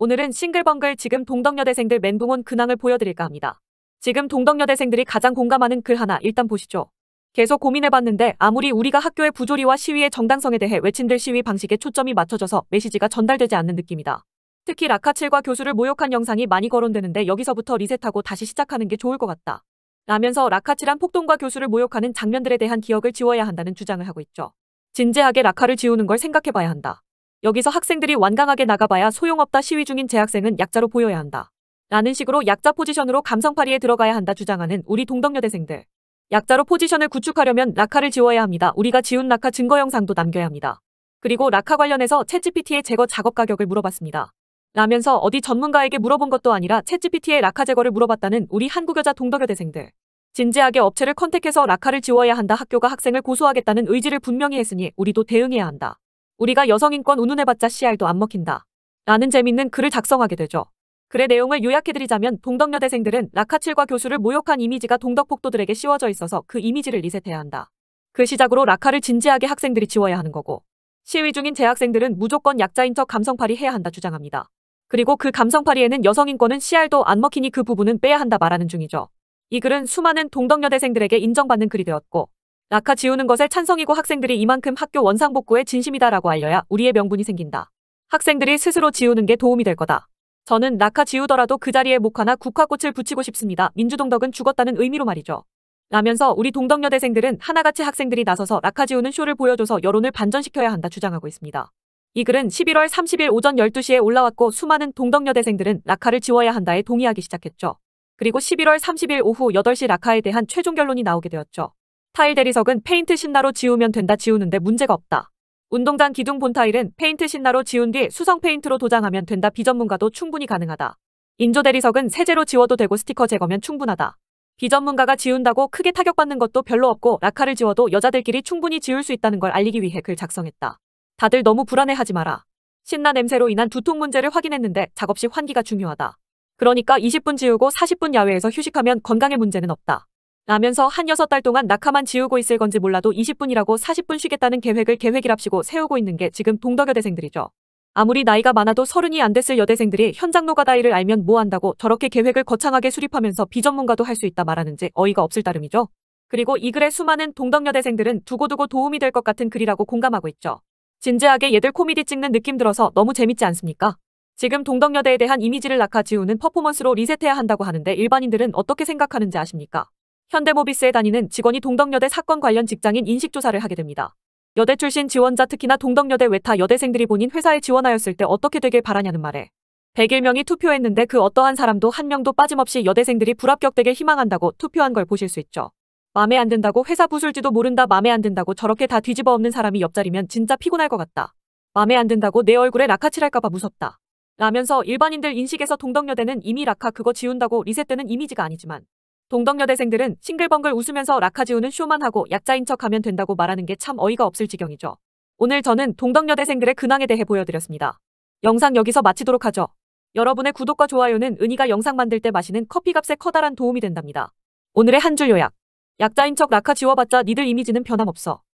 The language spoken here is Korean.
오늘은 싱글벙글 지금 동덕여대생들 멘붕온 근황을 보여드릴까 합니다. 지금 동덕여대생들이 가장 공감하는 글 하나 일단 보시죠. 계속 고민해봤는데 아무리 우리가 학교의 부조리와 시위의 정당성에 대해 외친들 시위 방식에 초점이 맞춰져서 메시지가 전달되지 않는 느낌이다. 특히 라카칠과 교수를 모욕한 영상이 많이 거론되는데 여기서부터 리셋하고 다시 시작하는 게 좋을 것 같다. 라면서 라카칠한 폭동과 교수를 모욕하는 장면들에 대한 기억을 지워야 한다는 주장을 하고 있죠. 진지하게 라카를 지우는 걸 생각해봐야 한다. 여기서 학생들이 완강하게 나가봐야 소용없다 시위 중인 재학생은 약자로 보여야 한다. 라는 식으로 약자 포지션으로 감성파리에 들어가야 한다 주장하는 우리 동덕여대생들. 약자로 포지션을 구축하려면 라카를 지워야 합니다. 우리가 지운 라카 증거 영상도 남겨야 합니다. 그리고 라카 관련해서 챗 g 피티의 제거 작업 가격을 물어봤습니다. 라면서 어디 전문가에게 물어본 것도 아니라 챗 g 피티의 라카 제거를 물어봤다는 우리 한국여자 동덕여대생들. 진지하게 업체를 컨택해서 라카를 지워야 한다 학교가 학생을 고소하겠다는 의지를 분명히 했으니 우리도 대응해야 한다. 우리가 여성인권 운운해봤자 CR도 안 먹힌다. 라는 재밌는 글을 작성하게 되죠. 글의 내용을 요약해드리자면 동덕여대생들은 라카칠과 교수를 모욕한 이미지가 동덕폭도들에게 씌워져 있어서 그 이미지를 리셋해야 한다. 그 시작으로 라카를 진지하게 학생들이 지워야 하는 거고 시위 중인 재학생들은 무조건 약자인 척 감성팔이 해야 한다 주장합니다. 그리고 그 감성팔이에는 여성인권은 CR도 안 먹히니 그 부분은 빼야 한다 말하는 중이죠. 이 글은 수많은 동덕여대생들에게 인정받는 글이 되었고 낙하 지우는 것에 찬성이고 학생들이 이만큼 학교 원상복구에 진심이다라고 알려야 우리의 명분이 생긴다. 학생들이 스스로 지우는 게 도움이 될 거다. 저는 낙하 지우더라도 그 자리에 목화나 국화꽃을 붙이고 싶습니다. 민주동덕은 죽었다는 의미로 말이죠. 라면서 우리 동덕여대생들은 하나같이 학생들이 나서서 낙하 지우는 쇼를 보여줘서 여론을 반전시켜야 한다 주장하고 있습니다. 이 글은 11월 30일 오전 12시에 올라왔고 수많은 동덕여대생들은 낙하를 지워야 한다에 동의하기 시작했죠. 그리고 11월 30일 오후 8시 낙하에 대한 최종 결론이 나오게 되었죠. 타일 대리석은 페인트 신나로 지우면 된다 지우는데 문제가 없다. 운동장 기둥 본 타일은 페인트 신나로 지운 뒤 수성 페인트로 도장하면 된다 비전문가도 충분히 가능하다. 인조 대리석은 세제로 지워도 되고 스티커 제거면 충분하다. 비전문가가 지운다고 크게 타격받는 것도 별로 없고 라카를 지워도 여자들끼리 충분히 지울 수 있다는 걸 알리기 위해 글 작성했다. 다들 너무 불안해하지 마라. 신나 냄새로 인한 두통 문제를 확인했는데 작업 시 환기가 중요하다. 그러니까 20분 지우고 40분 야외에서 휴식하면 건강에 문제는 없다. 라면서 한 6달 동안 낙하만 지우고 있을 건지 몰라도 20분이라고 40분 쉬겠다는 계획을 계획이랍시고 세우고 있는 게 지금 동덕여대생들이죠. 아무리 나이가 많아도 서른이 안 됐을 여대생들이 현장 노가다이를 알면 뭐 한다고 저렇게 계획을 거창하게 수립하면서 비전문가도 할 수 있다 말하는지 어이가 없을 따름이죠. 그리고 이 글의 수많은 동덕여대생들은 두고두고 도움이 될 것 같은 글이라고 공감하고 있죠. 진지하게 얘들 코미디 찍는 느낌 들어서 너무 재밌지 않습니까? 지금 동덕여대에 대한 이미지를 낙하 지우는 퍼포먼스로 리셋해야 한다고 하는데 일반인들은 어떻게 생각하는지 아십니까? 현대모비스에 다니는 직원이 동덕여대 사건 관련 직장인 인식조사를 하게 됩니다. 여대 출신 지원자 특히나 동덕여대 외타 여대생들이 본인 회사에 지원하였을 때 어떻게 되길 바라냐는 말에 1 0 1 명이 투표했는데 그 어떠한 사람도 한 명도 빠짐없이 여대생들이 불합격되길 희망한다고 투표한 걸 보실 수 있죠. 맘에 안 든다고 회사 부술지도 모른다 맘에 안 든다고 저렇게 다 뒤집어 없는 사람이 옆자리면 진짜 피곤할 것 같다. 맘에 안 든다고 내 얼굴에 라카칠할까봐 무섭다. 라면서 일반인들 인식에서 동덕여대는 이미 라카 그거 지운다고 리셋되는 이미지가 아니지만 동덕여대생들은 싱글벙글 웃으면서 라카지우는 쇼만 하고 약자인 척하면 된다고 말하는 게 참 어이가 없을 지경이죠. 오늘 저는 동덕여대생들의 근황에 대해 보여드렸습니다. 영상 여기서 마치도록 하죠. 여러분의 구독과 좋아요는 은희가 영상 만들 때 마시는 커피값에 커다란 도움이 된답니다. 오늘의 한 줄 요약. 약자인 척 라카 지워봤자 니들 이미지는 변함없어.